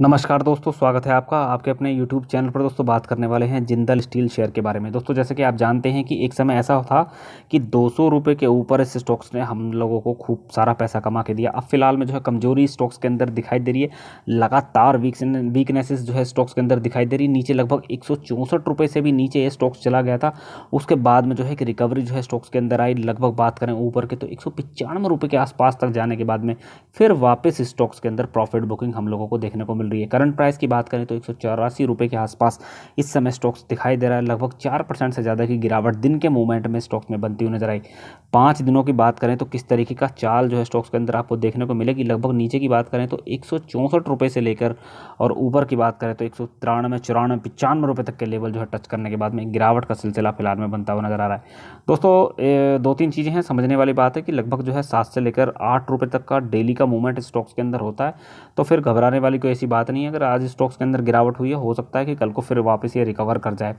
नमस्कार दोस्तों स्वागत है आपका आपके अपने यूट्यूब चैनल पर दोस्तों बात करने वाले हैं जिंदल स्टील शेयर के बारे में दोस्तों जैसे कि आप जानते हैं कि एक समय ऐसा था कि दो सौ के ऊपर इस स्टॉक्स ने हम लोगों को खूब सारा पैसा कमा के दिया अब फिलहाल में जो है कमजोरी स्टॉक्स के अंदर दिखाई दे रही है लगातार वीकनेसेस जो है स्टॉक्स के अंदर दिखाई दे रही नीचे लगभग एक से भी नीचे ये स्टॉक्स चला गया था उसके बाद में जो है कि रिकवरी जो है स्टॉक्स के अंदर आई लगभग बात करें ऊपर के तो एक के आसपास तक जाने के बाद में फिर वापस स्टॉक्स के अंदर प्रॉफिट बुकिंग हम लोगों को देखने को मिल रही है करंट प्राइस की बात करें तो एक सौ के आसपास इस समय स्टॉक्स दिखाई दे रहा है लगभग चार परसेंट से ज़्यादा की गिरावट दिन के मूवमेंट में स्टॉक्स में बनती हुई नजर आई पाँच दिनों की बात करें तो किस तरीके का चाल जो है स्टॉक्स के अंदर आपको देखने को मिलेगी लगभग नीचे की बात करें तो एक सौ से लेकर और ऊपर की बात करें तो एक सौ तिरानवे चौरानवे पचानवे रुपये तक के लेवल जो है टच करने के बाद में गिरावट का सिलसिला फिलहाल में बनता हुआ नजर आ रहा है दोस्तों दो तीन चीज़ें हैं समझने वाली बात है कि लगभग जो है सात से लेकर आठ रुपये तक का डेली का मूवमेंट स्टॉक्स के अंदर होता है तो फिर घबराने वाली कोई ऐसी बात नहीं है अगर आज स्टॉक्स के अंदर गिरावट हुई है हो सकता है कि कल को फिर वापस ये रिकवर कर जाए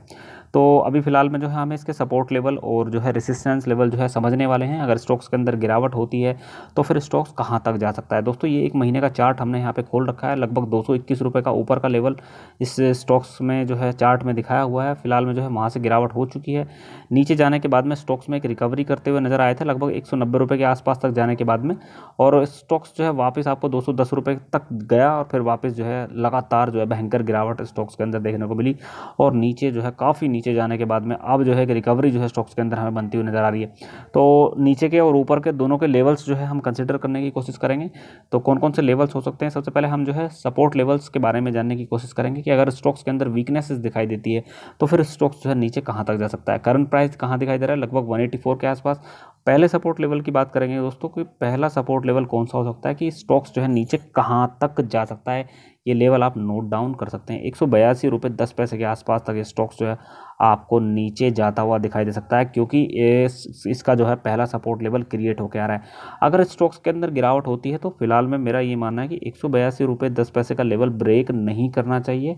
तो अभी फ़िलहाल में जो है हमें इसके सपोर्ट लेवल और जो है रेसिस्टेंस लेवल जो है समझने वाले हैं अगर स्टॉक्स के अंदर गिरावट होती है तो फिर स्टॉक्स कहाँ तक जा सकता है दोस्तों ये एक महीने का चार्ट हमने यहाँ पे खोल रखा है लगभग दो का ऊपर का लेवल इस स्टॉक्स में जो है चार्ट में दिखाया हुआ है फिलहाल में जो है वहाँ से गिरावट हो चुकी है नीचे जाने के बाद में स्टॉक्स में एक रिकवरी करते हुए नज़र आए थे लगभग एक रुपए के आसपास तक जाने के बाद में और स्टॉक्स जो है वापस आपको दो सौ तक गया और फिर वापस जो है लगातार जो है भयंकर गिरावट स्टॉक्स के अंदर देखने को मिली और नीचे जो है काफ़ी नीचे जाने के बाद में अब जो है कि रिकवरी जो है स्टॉक्स के अंदर हमें बनती हुई नज़र आ रही है तो नीचे के और ऊपर के दोनों के लेवल्स जो है हम कंसिडर करने की कोशिश करेंगे तो कौन कौन से लेवल्स हो सकते हैं सबसे पहले हम जो है सपोर्ट लेवल्स के बारे में जानने की कोशिश करेंगे कि अगर स्टॉक्स के अंदर वीकनेसेस दिखाई देती है तो फिर स्टॉक्स जो है नीचे कहाँ तक जा सकता है करंट प्राइस कहाँ दिखाई दे रहा है लगभग वन के आसपास पहले सपोर्ट लेवल की बात करेंगे दोस्तों कि पहला सपोर्ट लेवल कौन सा हो सकता है कि स्टॉक्स जो है नीचे कहाँ तक जा सकता है ये लेवल आप नोट डाउन कर सकते हैं एक सौ बयासी रुपये दस पैसे के आसपास तक ये स्टॉक्स जो है आपको नीचे जाता हुआ दिखाई दे सकता है क्योंकि इस, इसका जो है पहला सपोर्ट लेवल क्रिएट होकर आ रहा है अगर स्टॉक्स के अंदर गिरावट होती है तो फिलहाल में मेरा ये मानना है कि एक सौ बयासी रुपये दस पैसे का लेवल ब्रेक नहीं करना चाहिए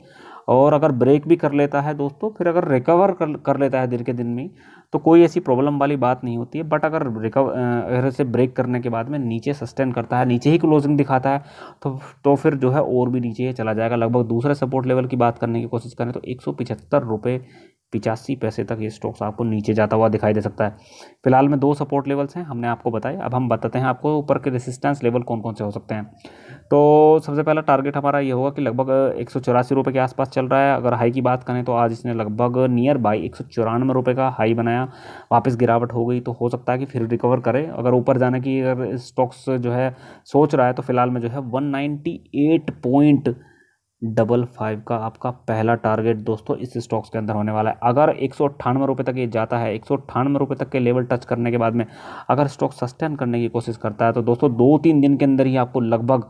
और अगर ब्रेक भी कर लेता है दोस्तों फिर अगर रिकवर कर, कर लेता है दिन के दिन में तो कोई ऐसी प्रॉब्लम वाली बात नहीं होती है बट अगर रिकवर से ब्रेक करने के बाद में नीचे सस्टेन करता है नीचे ही क्लोजिंग दिखाता है तो तो फिर जो है और भी नीचे चला जाएगा लगभग दूसरे सपोर्ट लेवल की बात करने की कोशिश करें तो एक सौ पिचासी पैसे तक ये स्टॉक्स आपको नीचे जाता हुआ दिखाई दे सकता है फिलहाल में दो सपोर्ट लेवल्स हैं हमने आपको बताया अब हम बताते हैं आपको ऊपर के रेसिस्टेंस लेवल कौन कौन से हो सकते हैं तो सबसे पहला टारगेट हमारा ये होगा कि लगभग एक सौ के आसपास चल रहा है अगर हाई की बात करें तो आज इसने लगभग नियर बाई एक सौ का हाई बनाया वापस गिरावट हो गई तो हो सकता है कि फिर रिकवर करे अगर ऊपर जाने की अगर स्टॉक्स जो है सोच रहा है तो फिलहाल में जो है वन पॉइंट डबल फाइव का आपका पहला टारगेट दोस्तों इस स्टॉक्स के अंदर होने वाला है अगर एक सौ रुपये तक ये जाता है एक सौ रुपये तक के लेवल टच करने के बाद में अगर स्टॉक सस्टेन करने की कोशिश करता है तो दोस्तों दो तीन दिन के अंदर ही आपको लगभग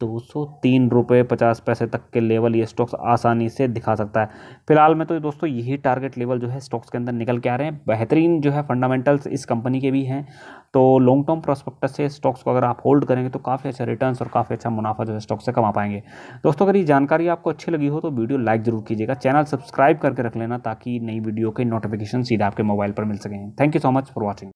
दो सौ तीन रुपये पचास पैसे तक के लेवल ये स्टॉक्स आसानी से दिखा सकता है फिलहाल में तो दोस्तों यही टारगेट लेवल जो है स्टॉक्स के अंदर निकल के आ रहे हैं बेहतरीन जो है फंडामेंटल्स इस कंपनी के भी हैं तो लॉन्ग टर्म प्रोस्पेक्टस से स्टॉक्स को अगर आप होल्ड करेंगे तो काफ़ी अच्छा रिटर्न और काफ़ी अच्छा मुनाफा जो है स्टॉक से कमा पाएंगे दोस्तों अगर ये जानकारी आपको अच्छी लगी हो तो वीडियो लाइक जरूर कीजिएगा चैनल सब्सक्राइब करके रख लेना ताकि नई वीडियो के नोटिफिकेशन सीधा आपके मोबाइल पर मिल सकें thank you so much for watching